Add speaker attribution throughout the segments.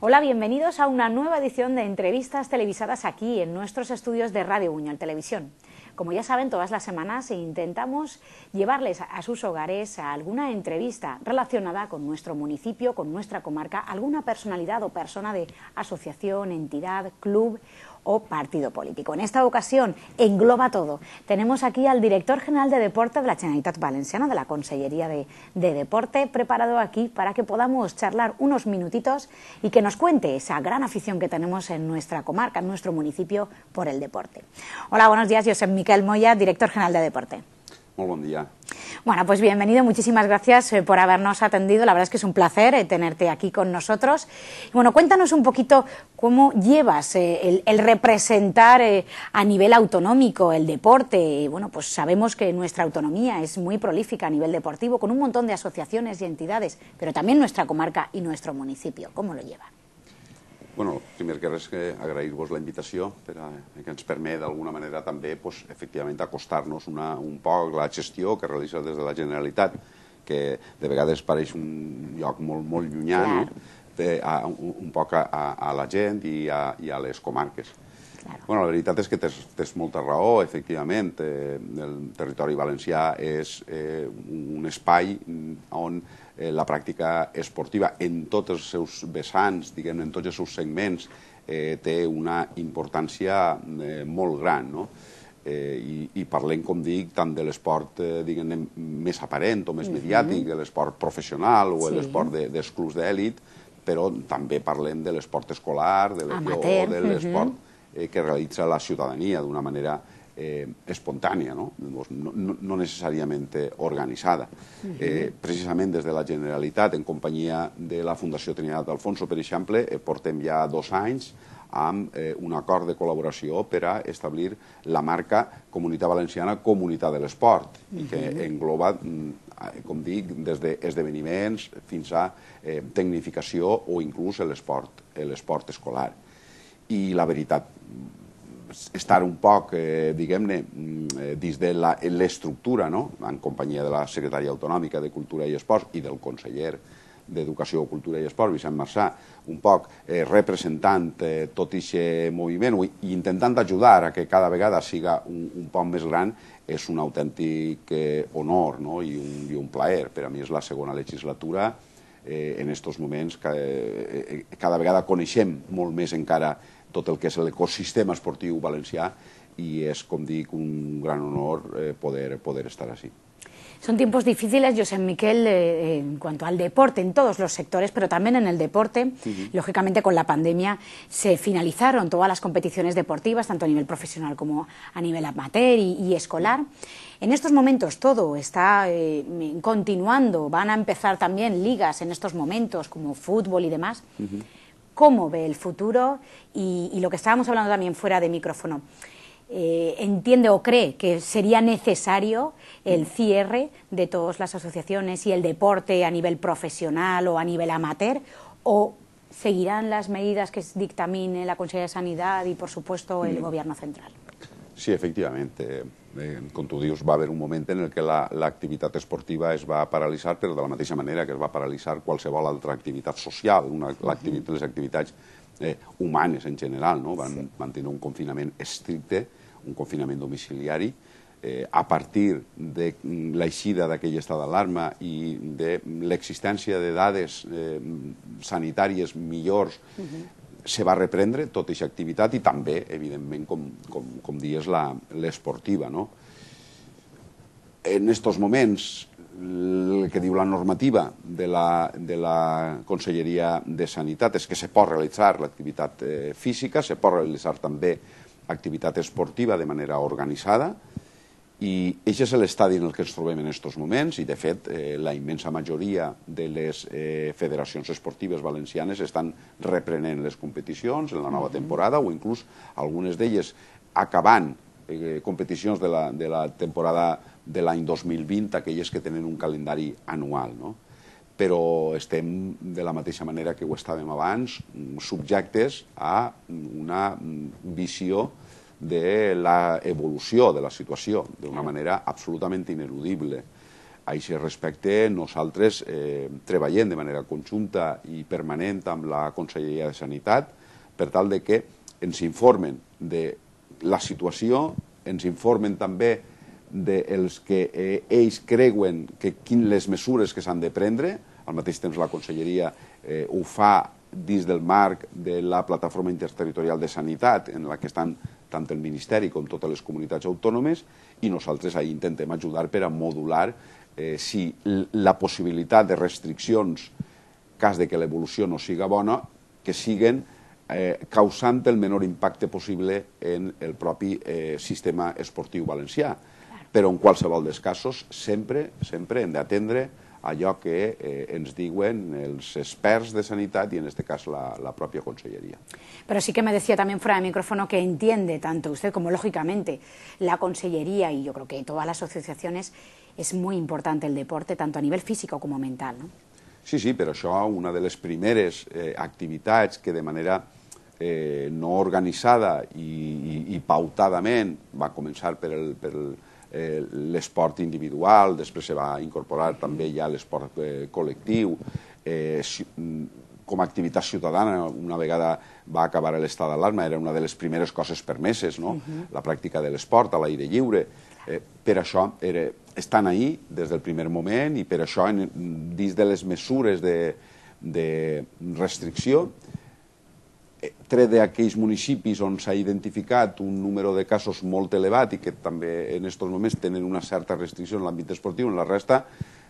Speaker 1: Hola, bienvenidos a una nueva edición de entrevistas televisadas aquí en nuestros estudios de Radio Buñol Televisión. Como ya saben, todas las semanas intentamos llevarles a sus hogares a alguna entrevista relacionada con nuestro municipio, con nuestra comarca, alguna personalidad o persona de asociación, entidad, club o partido político. En esta ocasión engloba todo. Tenemos aquí al director general de Deporte de la Generalitat Valenciana, de la Consellería de, de Deporte, preparado aquí para que podamos charlar unos minutitos y que nos cuente esa gran afición que tenemos en nuestra comarca, en nuestro municipio, por el deporte. Hola, buenos días. Yo soy Miquel Moya, director general de Deporte. Muy buen día. Bueno, pues bienvenido, muchísimas gracias eh, por habernos atendido. La verdad es que es un placer eh, tenerte aquí con nosotros. bueno, cuéntanos un poquito cómo llevas eh, el, representar a nivel autonómico el deporte. Bueno, pues sabemos que nuestra autonomía es muy prolífica a nivel deportivo, con un montón de asociaciones y entidades, pero también nuestra comarca y nuestro municipio. ¿Cómo lo lleva?
Speaker 2: Bueno, primer que res agrair-vos la invitació que ens permet d'alguna manera també pues, efectivament acostar-nos un poc la gestió que realitza des de la Generalitat que de vegades pareix un lloc molt, molt llunyà de, un, poc a, a, a la gent i a, i a les comarques. Claro. Bueno, la veritat és que tens tens molta raó, efectivament. Eh, el territori valencià és eh, un espai on eh, la pràctica esportiva en tots els seus vessants, diguem en tots els seus segments, eh, té una importància eh, molt gran, no? eh, i, i parlem, com dic, tant de l'esport eh, diguem més aparent o més mediàtic, mm -hmm. de l'esport professional o sí. l'esport de, dels clubs d'èlit, però també parlem de l'esport escolar, de l'esport... Mm -hmm eh, que realitza la ciutadania d'una manera eh, espontània, no? No, no necessàriament organitzada. Mhm. Eh, precisament des de la Generalitat, en companyia de la Fundació Trinidad d'Alfonso, per exemple, eh, portem ja dos anys amb eh, un acord de col·laboració per a establir la marca Comunitat Valenciana Comunitat de l'Esport, uh mhm. -huh. que engloba, mm, com dic, des d'esdeveniments fins a eh, tecnificació o inclús l'esport escolar i la veritat estar un poc, eh, diguem-ne, mm, eh, dins de l'estructura, no? en companyia de la secretària autonòmica de Cultura i Esports i del conseller d'Educació, Cultura i Esports, Vicent Marçà, un poc eh, representant eh, tot aquest moviment i intentant ajudar a que cada vegada siga un, un pont més gran, és un autèntic eh, honor no? I, un, i un plaer. Per a mi és la segona legislatura, eh, en aquests moments que, eh, eh, cada vegada coneixem molt més encara ...todo el que es el ecosistema esportivo valencià y es, como digo, un gran honor eh, poder, poder estar así.
Speaker 1: Son tiempos difíciles, José Miquel, eh, en cuanto al deporte, en todos los sectores, pero también en el deporte. Lógicamente, con la pandemia se finalizaron todas las competiciones deportivas, tanto a nivel profesional como a nivel amateur y, escolar. En estos momentos todo está eh, continuando, van a empezar también ligas en estos momentos, como fútbol y demás cómo ve el futuro y, lo que estábamos hablando también fuera de micrófono. Eh, entiende o cree que sería necesario el cierre de todas las asociaciones y el deporte a nivel profesional o a nivel amateur o seguirán las medidas que dictamine la Consejería de Sanidad y, por supuesto, el mm. Gobierno central.
Speaker 2: Sí, efectivamente. Eh, com tu dius, va haver un moment en el que l'activitat la, esportiva es va paralitzar, però de la mateixa manera que es va paralitzar qualsevol altra activitat social, una, activitat, les activitats eh, humanes en general, no? van, sí. van tenir un confinament estricte, un confinament domiciliari, eh, a partir de mm, l'eixida d'aquell estat d'alarma i de mm, l'existència de dades eh, sanitàries millors uh -huh se va reprendre tota aquesta activitat i també, evidentment, com, com, com dies, l'esportiva. No? En aquests moments, el que diu la normativa de la, de la Conselleria de Sanitat és que se pot realitzar l'activitat eh, física, se pot realitzar també activitat esportiva de manera organitzada, i aquest és l'estadi en el que ens trobem en aquests moments i, de fet, eh, la immensa majoria de les eh, federacions esportives valencianes estan reprenent les competicions en la nova temporada o inclús algunes d'elles acabant eh, competicions de la, de la temporada de l'any 2020, aquelles que tenen un calendari anual. No? però estem de la mateixa manera que ho estàvem abans, mm, subjectes a una mm, visió de la evolució de la situació d'una manera absolutament ineludible. A aquest respecte, nosaltres eh, treballem de manera conjunta i permanent amb la Conselleria de Sanitat per tal de que ens informen de la situació, ens informen també dels de que eh, ells creuen que quin les mesures que s'han de prendre, al mateix temps la Conselleria eh, ho fa dins del marc de la plataforma interterritorial de sanitat en la que estan tant el Ministeri com totes les comunitats autònomes, i nosaltres ahir intentem ajudar per a modular eh, si la possibilitat de restriccions, cas de que l'evolució no siga bona, que siguen eh, causant el menor impacte possible en el propi eh, sistema esportiu valencià. Però en qualsevol dels casos sempre, sempre hem d'atendre allò que eh, ens diuen els experts de sanitat y en este caso la, la propia consellería.
Speaker 1: Pero sí que me decía también fuera de micrófono que entiende tanto usted como lógicamente la consellería y yo creo que todas las asociaciones es muy importante el deporte tanto a nivel físico como mental. ¿no?
Speaker 2: Sí, sí, pero això, una de las primeres eh, actividades activitats que de manera eh, no organizada y pautadamente va començar per el, el, Eh, l'esport individual, després se va incorporar també ja l'esport eh, col·lectiu, eh, mm, com a activitat ciutadana, una vegada va acabar l'estat d'alarma, era una de les primeres coses permeses, no? Uh mhm. -huh. la pràctica de l'esport a l'aire lliure. Eh, per això era, estan ahí des del primer moment i per això en, dins de les mesures de, de restricció tret d'aquells municipis on s'ha identificat un número de casos molt elevat i que també en aquests moments tenen una certa restricció en l'àmbit esportiu, en la resta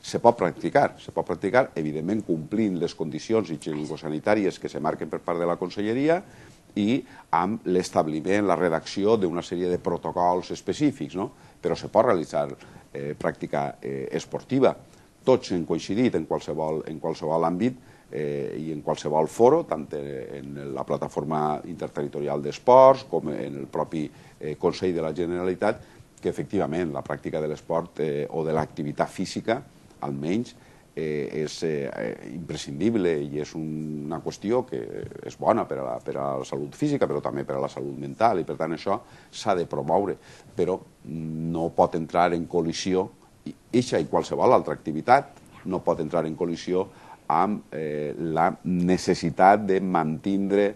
Speaker 2: se pot practicar, se pot practicar evidentment complint les condicions higienico-sanitàries que se marquen per part de la conselleria i amb l'establiment, la redacció d'una sèrie de protocols específics, no? però se pot realitzar eh, pràctica eh, esportiva. Tots hem coincidit en qualsevol, en qualsevol àmbit eh, i en qualsevol foro, tant en la plataforma interterritorial d'esports com en el propi eh, Consell de la Generalitat, que efectivament la pràctica de l'esport eh, o de l'activitat física, almenys, eh, és eh, imprescindible i és un, una qüestió que és bona per a, la, per a la salut física, però també per a la salut mental, i per tant això s'ha de promoure, però no pot entrar en col·lisió, eixa i qualsevol altra activitat no pot entrar en col·lisió amb eh, la necessitat de mantindre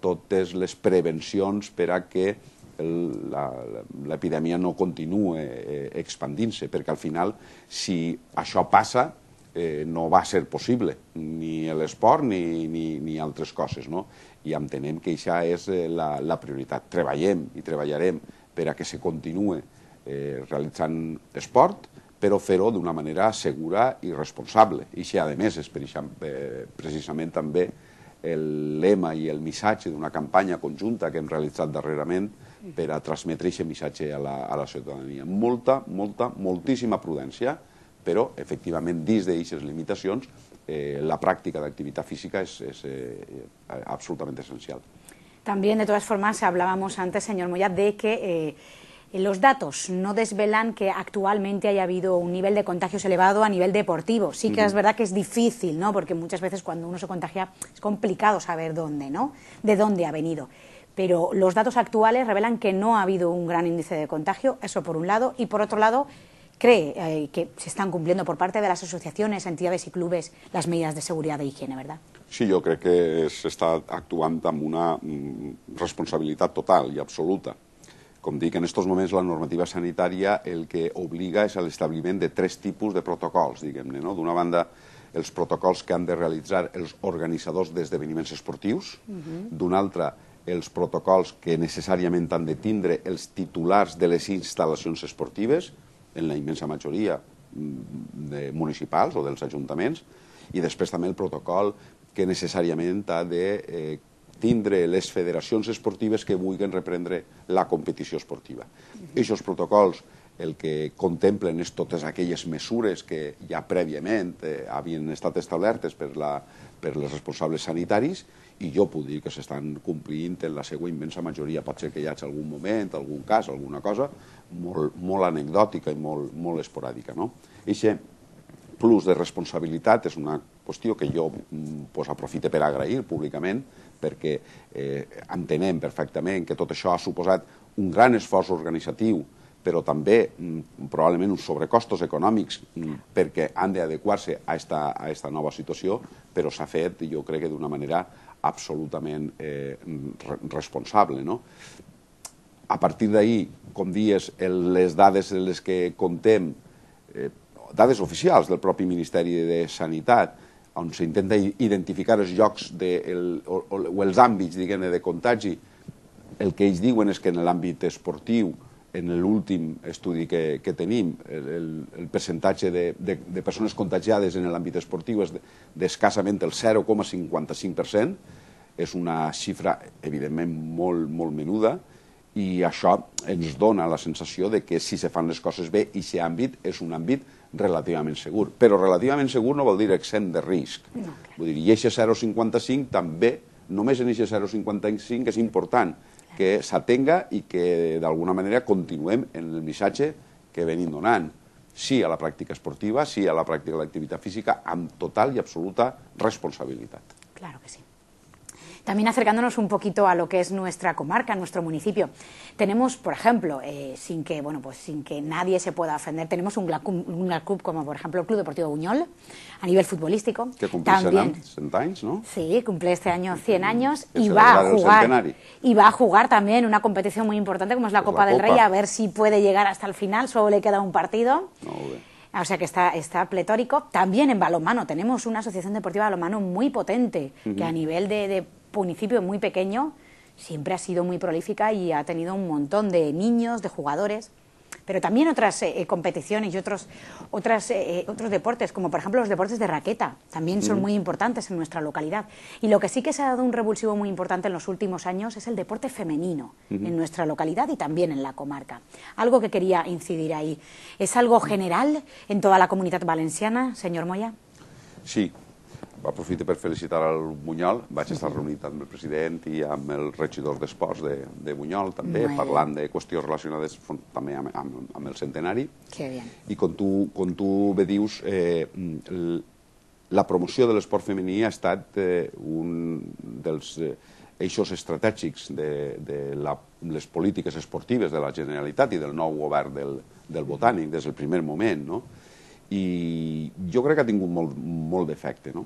Speaker 2: totes les prevencions per a que l'epidèmia no continuï eh, expandint-se, perquè al final, si això passa, eh, no va ser possible, ni l'esport ni, ni, ni altres coses, no? I entenem que això és eh, la, la prioritat. Treballem i treballarem per a que se continuï eh, realitzant esport, però fer-ho d'una manera segura i responsable. I si a més és eh, precisament també el lema i el missatge d'una campanya conjunta que hem realitzat darrerament per a transmetre aquest missatge a la, a la ciutadania. Molta, molta, moltíssima prudència, però efectivament dins d'aquestes limitacions eh, la pràctica d'activitat física és, és eh, absolutament essencial.
Speaker 1: També, de totes formes, hablábamos antes, senyor Moya, de que eh, Eh, los datos no desvelan que actualmente haya habido un nivel de contagios elevado a nivel deportivo. Sí que es verdad que es difícil, ¿no? Porque muchas veces cuando uno se contagia es complicado saber dónde, ¿no? De dónde ha venido. Pero los datos actuales revelan que no ha habido un gran índice de contagio, eso por un lado, y por otro lado cree eh, que se están cumpliendo por parte de las asociaciones, entidades y clubes las medidas de seguridad e higiene, ¿verdad?
Speaker 2: Sí, yo creo que está actuando con una mm, responsabilidad total y absoluta. Com dic, en aquests moments la normativa sanitària el que obliga és a l'establiment de tres tipus de protocols, diguem-ne. No? D'una banda, els protocols que han de realitzar els organitzadors d'esdeveniments esportius, uh mhm. -huh. d'una altra, els protocols que necessàriament han de tindre els titulars de les instal·lacions esportives, en la immensa majoria mm, de municipals o dels ajuntaments, i després també el protocol que necessàriament ha de eh, tindre les federacions esportives que vulguin reprendre la competició esportiva. Eixos protocols el que contemplen és totes aquelles mesures que ja prèviament eh, havien estat establertes per, la, per les responsables sanitaris i jo puc dir que s'estan complint en la seva immensa majoria. Pot ser que hi hagi algun moment, algun cas, alguna cosa molt, molt anecdòtica i molt, molt esporàdica. No? Eixe plus de responsabilitat és una qüestió que jo mm, pues, aprofite per agrair públicament, perquè eh, entenem perfectament que tot això ha suposat un gran esforç organitzatiu, però també mm, probablement uns sobrecostos econòmics mm, perquè han d'adequar-se a, esta, a nova situació, però s'ha fet, jo crec que d'una manera absolutament eh, responsable. No? A partir d'ahir, com dies, el, les dades en les que contem, eh, dades oficials del propi Ministeri de Sanitat, on s'intenta identificar els llocs de, el, o, o, els àmbits de contagi, el que ells diuen és que en l'àmbit esportiu, en l'últim estudi que, que tenim, el, el percentatge de, de, de persones contagiades en l'àmbit esportiu és d'escassament el 0,55%, és una xifra evidentment molt, molt menuda, i això ens dona la sensació de que si se fan les coses bé i aquest àmbit és un àmbit relativament segur. Però relativament segur no vol dir exempt de risc. No, Vull dir, i eixe 0,55 també, només en eixe 0,55 és important que s'atenga i que d'alguna manera continuem en el missatge que venim donant. Sí a la pràctica esportiva, sí a la pràctica de l'activitat física, amb total i absoluta responsabilitat.
Speaker 1: Claro que sí. También acercándonos un poquito a lo que es nuestra comarca, nuestro municipio. Tenemos, por ejemplo, eh, sin que bueno, pues sin que nadie se pueda ofender, tenemos un, club, como por ejemplo el Club Deportivo Buñol a nivel futbolístico. Que cumple También, ¿no? Sí, cumple este año 100 años y va a jugar y va a jugar también una competición muy importante como es la pues Copa del Rey, a ver si puede llegar hasta el final, solo le queda un partido. o sea que está, está pletórico. También en Balomano tenemos una asociación deportiva de balonmano muy potente, que a nivel de municipio muy pequeño, siempre ha sido muy prolífica y ha tenido un montón de niños, de jugadores, pero también otras eh, eh, competiciones y eh, otros, deportes, como por ejemplo los deportes de raqueta, también son mm. muy importantes en nuestra localidad. Y lo que sí que se ha dado un revulsivo muy importante en los últimos años es el deporte femenino en nuestra localidad y también en la comarca. Algo que quería incidir ahí. ¿Es algo general en toda la comunidad valenciana, señor Moya?
Speaker 2: Sí, aprofito per felicitar el Bunyol. Vaig estar reunit amb el president i amb el regidor d'Esports de, de Bunyol, també, parlant de qüestions relacionades també amb, amb, amb el centenari. Que bien. I com tu, com tu bé dius, eh, la promoció de l'esport femení ha estat eh, un dels eh, eixos estratègics de, de la, les polítiques esportives de la Generalitat i del nou govern del, del Botànic des del primer moment, no? i jo crec que ha tingut molt, molt d'efecte. No?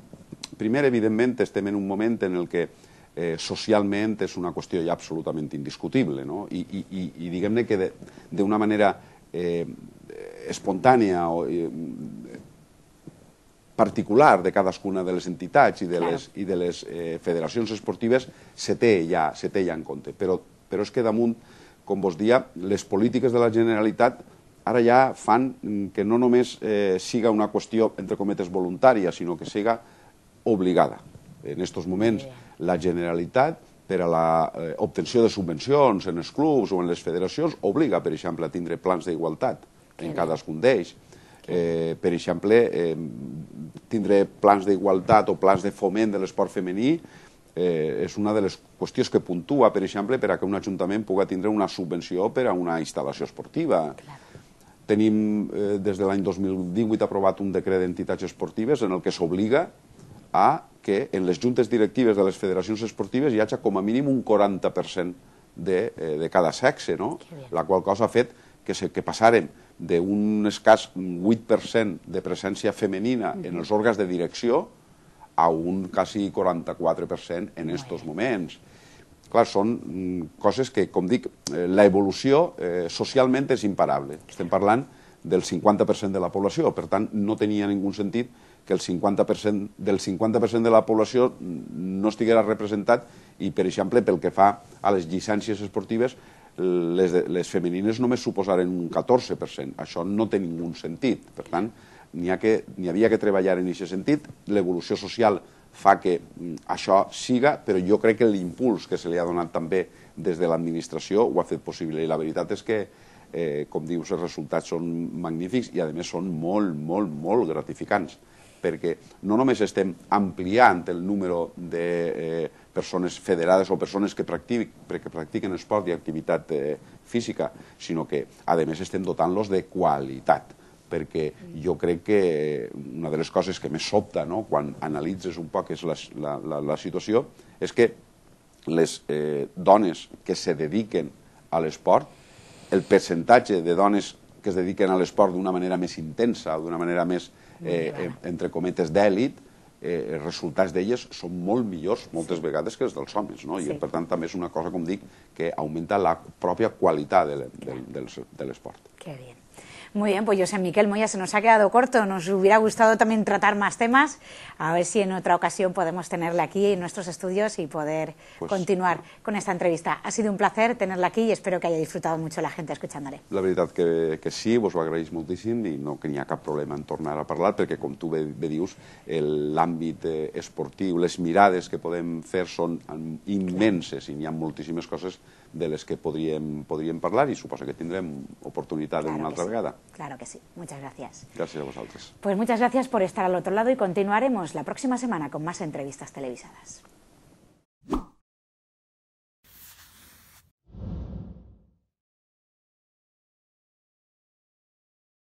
Speaker 2: Primer, evidentment, estem en un moment en el que eh, socialment és una qüestió ja absolutament indiscutible, no? I, i, i, i diguem-ne que d'una manera eh, espontània o eh, particular de cadascuna de les entitats i de les, i de les eh, federacions esportives se té, ja, se té ja en compte. Però, però és que damunt, com vos dia, les polítiques de la Generalitat ara ja fan que no només eh, siga una qüestió, entre cometes, voluntària, sinó que siga obligada. En aquests moments, la Generalitat, per a l'obtenció eh, de subvencions en els clubs o en les federacions, obliga, per exemple, a tindre plans d'igualtat en cadascun d'ells. Eh, per exemple, eh, tindre plans d'igualtat o plans de foment de l'esport femení eh, és una de les qüestions que puntua, per exemple, per a que un ajuntament pugui tindre una subvenció per a una instal·lació esportiva. Clar Tenim eh, des de l'any 2018 aprovat un decret d'entitats esportives en el que s'obliga a que en les juntes directives de les federacions esportives hi hagi com a mínim un 40% de, eh, de cada sexe, no? la qual cosa ha fet que, se, que passarem d'un escàs 8% de presència femenina en els òrgans de direcció a un quasi 44% en aquests moments clar, són mm, coses que, com dic, eh, la evolució eh, socialment és imparable. Estem parlant del 50% de la població, per tant, no tenia ningú sentit que el 50% del 50% de la població no estiguera representat i, per exemple, pel que fa a les llicències esportives, les, les femenines només suposaren un 14%. Això no té ningú sentit. Per tant, n'hi ha que, havia que treballar en aquest sentit. L'evolució social fa que mm, això siga, però jo crec que l'impuls que se li ha donat també des de l'administració ho ha fet possible i la veritat és que, eh, com dius, els resultats són magnífics i a més són molt, molt, molt gratificants perquè no només estem ampliant el número de eh, persones federades o persones que, que practiquen esport i activitat eh, física, sinó que, a més, estem dotant-los de qualitat perquè jo crec que una de les coses que més sobta no? quan analitzes un poc és la, la, la, la situació és que les eh, dones que se dediquen a l'esport, el percentatge de dones que es dediquen a l'esport d'una manera més intensa, d'una manera més, eh, entre cometes, d'èlit, eh, els resultats d'elles són molt millors moltes sí. vegades que els dels homes, no? Sí. I per tant també és una cosa, com dic, que augmenta la pròpia qualitat de l'esport.
Speaker 1: Que bé. Muy bien, pues yo José Miquel Moya se nos ha quedado corto. Nos hubiera gustado también tratar más temas. A ver si en otra ocasión podemos tenerla aquí en nuestros estudios y poder pues continuar con esta entrevista. Ha sido un placer tenerla aquí y espero que haya disfrutado mucho la gente escuchándole.
Speaker 2: La verdad que, que sí, vos lo agradezco muchísimo y no tenía problema en tornar a hablar, porque con tu el el ámbito eh, esportivo, las miradas que podemos hacer son mm, inmensas y hay muchísimas cosas de los que podrían hablar parlar y que tendrán oportunidad en una altra
Speaker 1: Claro que sí. Muchas gracias.
Speaker 2: Gracias a vosotros.
Speaker 1: Pues muchas gracias por estar al otro lado y continuaremos la próxima semana con más entrevistas televisadas.